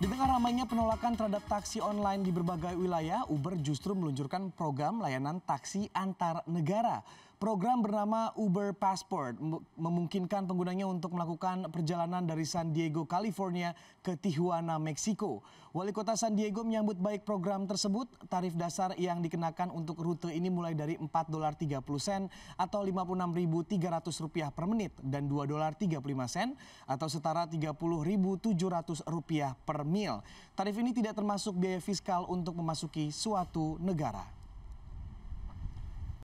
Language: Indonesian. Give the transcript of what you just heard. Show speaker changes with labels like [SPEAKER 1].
[SPEAKER 1] Di tengah ramainya penolakan terhadap taksi online di berbagai wilayah, Uber justru meluncurkan program layanan taksi antar negara. Program bernama Uber Passport memungkinkan penggunanya untuk melakukan perjalanan dari San Diego, California ke Tijuana, Meksiko. Wali kota San Diego menyambut baik program tersebut. Tarif dasar yang dikenakan untuk rute ini mulai dari 4 dolar 30 sen atau 56.300 rupiah per menit dan 2 dolar 35 sen atau setara 30.700 rupiah per mil. Tarif ini tidak termasuk biaya fiskal untuk memasuki suatu negara.